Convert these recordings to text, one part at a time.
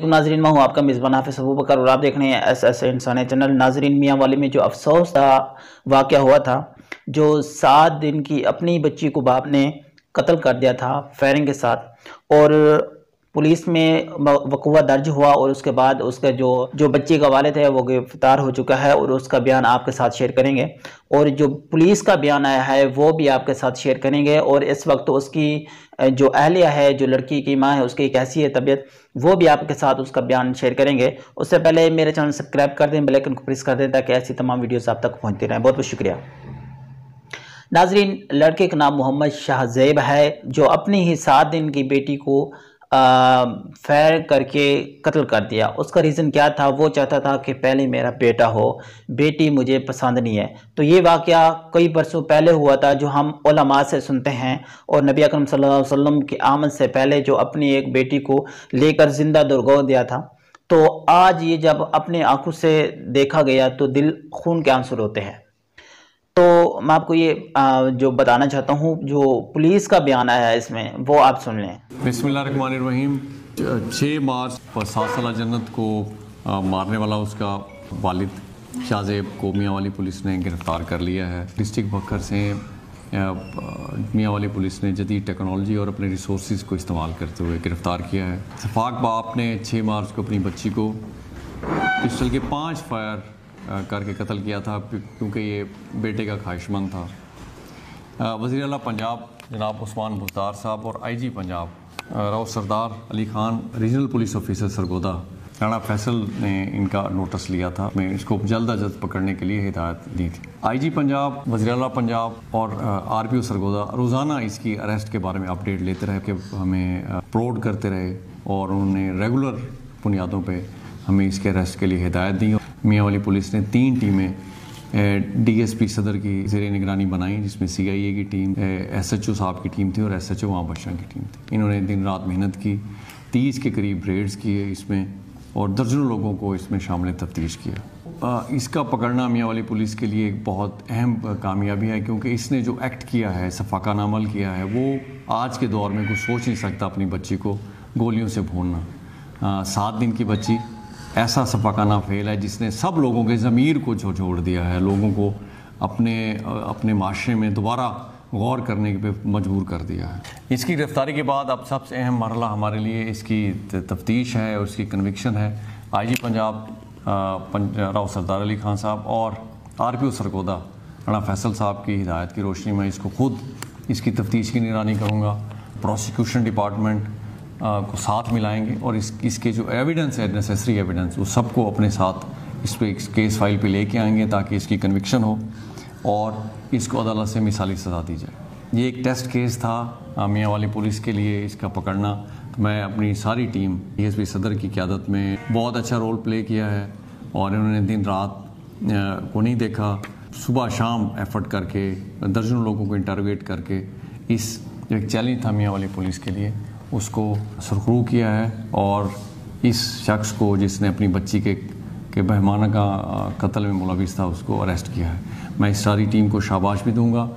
तो नाजरीन मैं हूँ आपका मिजबान हाफिज अबू बकर और आप देख रहे हैं एस एस इंसान चैनल नाजरीन मियाँ वाले में जो अफसोस था वाक़ हुआ था जो सात दिन की अपनी बच्ची को बाप ने कत्ल कर दिया था फायरिंग के साथ और पुलिस में वकूआ दर्ज हुआ और उसके बाद उसका जो जो बच्चे का वालद है वो गिरफ्तार हो चुका है और उसका बयान आपके साथ शेयर करेंगे और जो पुलिस का बयान आया है वो भी आपके साथ शेयर करेंगे और इस वक्त उसकी जो अहलिया है जो लड़की की माँ है उसकी कैसी है तबीयत वो भी आपके साथ उसका बयान शेयर करेंगे उससे पहले मेरे चैनल सब्सक्राइब कर दें बेलाइकन को प्रेस कर दें ताकि ऐसी तमाम वीडियोज़ आप तक पहुँचते रहें बहुत बहुत शुक्रिया नाजरीन लड़के का नाम मोहम्मद शाहजेब है जो अपनी ही सात दिन की बेटी को फैर करके कत्ल कर दिया उसका रीज़न क्या था वो चाहता था कि पहले मेरा बेटा हो बेटी मुझे पसंद नहीं है तो ये वाक़ कई बरसों पहले हुआ था जो हम ओलमा से सुनते हैं और नबी अकरम सल्लल्लाहु अलैहि वसल्लम आमद से पहले जो अपनी एक बेटी को लेकर ज़िंदा दुर्गो दिया था तो आज ये जब अपने आंखों से देखा गया तो दिल खून के आंसर होते हैं तो मैं आपको ये जो बताना चाहता हूँ जो पुलिस का बयान आया है इसमें वो आप सुन लें बिस्मिल्लाम छः मार्च पर सासला जन्नत को मारने वाला उसका वालिद शाहजेब को मियाँ वाली पुलिस ने गिरफ्तार कर लिया है डिस्ट्रिक्ट बकर से मियाँ वाली पुलिस ने जदीद टेक्नोलॉजी और अपने रिसोर्स को इस्तेमाल करते हुए गिरफ्तार किया है शफाक बाप ने छः मार्च को अपनी बच्ची को पिस्टल के पाँच फायर करके कत्ल किया था क्योंकि ये बेटे का ख्वाहिशमंद था वज़ी अल पंजाब जनाब उस्मान मुख्तार साहब और I G Punjab Rao Sardar Ali Khan regional police officer Sargodha Rana Faisal ने इनका नोटिस लिया था मैं इसको जल्द अज जल्द पकड़ने के लिए हिदायत दी थी आईजी पंजाब वजी पंजाब और आर पी ओ सरगोदा रोज़ाना इसकी अरेस्ट के बारे में अपडेट लेते रहे कि हमें प्रोड करते रहे और उन्होंने रेगुलर बुनियादों पर हमें इसके अरेस्ट के लिए हिदायत दी मियाँवाली पुलिस ने तीन टीमें डीएसपी सदर की जेर निगरानी बनाई जिसमें सीआईए की टीम एसएचओ साहब की टीम थी और एस एच ओ की टीम थी इन्होंने दिन रात मेहनत की तीस के करीब रेड्स किए इसमें और दर्जनों लोगों को इसमें शामिल तफ्तीश किया इसका पकड़ना मियाँ वाली पुलिस के लिए एक बहुत अहम कामयाबी है क्योंकि इसने जो एक्ट किया है सफाकाना अमल किया है वो आज के दौर में कुछ सोच नहीं सकता अपनी बच्ची को गोलियों से भूनना सात दिन की बच्ची ऐसा सपाकाना फेल है जिसने सब लोगों के ज़मीर को जोड़ दिया है लोगों को अपने अपने माशरे में दोबारा गौर करने के पे मजबूर कर दिया है इसकी गिरफ़्तारी के बाद अब सबसे अहम मरला हमारे लिए इसकी तफ्तीश है और इसकी कन्विक्शन है आई जी पंजाब राव सरदार अली खान साहब और R P O Sargodha Rana Faisal साहब की हिदायत की रोशनी में इसको खुद इसकी तफ्तीश की निगरानी करूँगा प्रोसिक्यूशन डिपार्टमेंट को साथ मिलाएंगे और इस इसके जो एविडेंस है नेसेसरी एविडेंस वो सबको अपने साथ इस पर केस फाइल पे लेके आएंगे ताकि इसकी कन्विक्शन हो और इसको अदालत से मिसाली सजा दी जाए ये एक टेस्ट केस था मियाँ वाली पुलिस के लिए इसका पकड़ना तो मैं अपनी सारी टीम डी सदर की क्यादत में बहुत अच्छा रोल प्ले किया है और इन्होंने दिन रात को नहीं देखा सुबह शाम एफर्ट करके दर्जनों लोगों को इंटरवेट करके इस जो एक चैलेंज था मियाँ वाली पुलिस के लिए उसको सुरखरू किया है और इस शख्स को जिसने अपनी बच्ची के के मेहमाना का कत्ल में मुलविस था उसको अरेस्ट किया है मैं इस सारी टीम को शाबाश भी दूंगा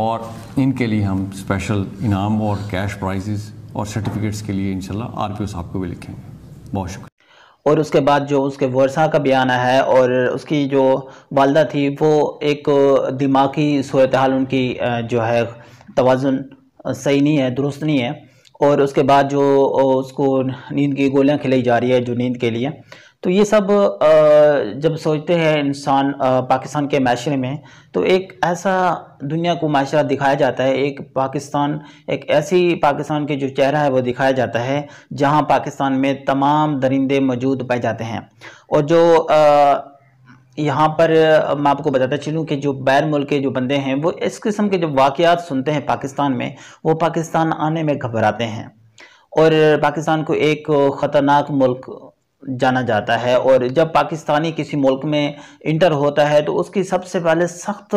और इनके लिए हम स्पेशल इनाम और कैश प्राइजेज़ और सर्टिफिकेट्स के लिए इंशाल्लाह ओ साहब को भी लिखेंगे बहुत शुक्रिया और उसके बाद जो उसके वर्षा का बयान है और उसकी जो वालदा थी वो एक दिमागी सूरत हाल उनकी जो है तोज़ुन सही नहीं है दुरुस्त नहीं है और उसके बाद जो उसको नींद की गोलियां खिलाई जा रही है जो नींद के लिए तो ये सब जब सोचते हैं इंसान पाकिस्तान के माशरे में तो एक ऐसा दुनिया को माशरा दिखाया जाता है एक पाकिस्तान एक ऐसी पाकिस्तान के जो चेहरा है वो दिखाया जाता है जहां पाकिस्तान में तमाम दरिंदे मौजूद पाए जाते हैं और जो आ, यहाँ पर मैं आपको बताता चलूँ कि जो बैर मुल्क के जो बंदे हैं वो इस किस्म के जो वाक़ात सुनते हैं पाकिस्तान में वो पाकिस्तान आने में घबराते हैं और पाकिस्तान को एक ख़तरनाक मुल्क जाना जाता है और जब पाकिस्तानी किसी मुल्क में इंटर होता है तो उसकी सबसे पहले सख्त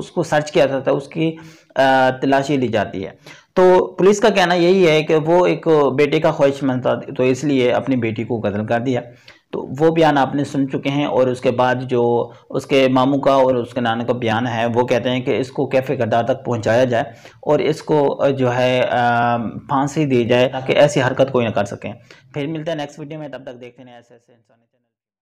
उसको सर्च किया जाता है उसकी तलाशी ली जाती है तो पुलिस का कहना यही है कि वो एक बेटे का ख्वाहिशमंद था तो इसलिए अपनी बेटी को कत्ल कर दिया तो वो बयान आपने सुन चुके हैं और उसके बाद जो उसके मामू का और उसके नाना का बयान है वो कहते हैं कि इसको कैफ़े करदार तक पहुंचाया जाए और इसको जो है फांसी दी जाए ताकि ऐसी हरकत कोई ना कर सकें फिर मिलते हैं नेक्स्ट वीडियो में तब तक देखते हैं ऐसे ऐसे इंसान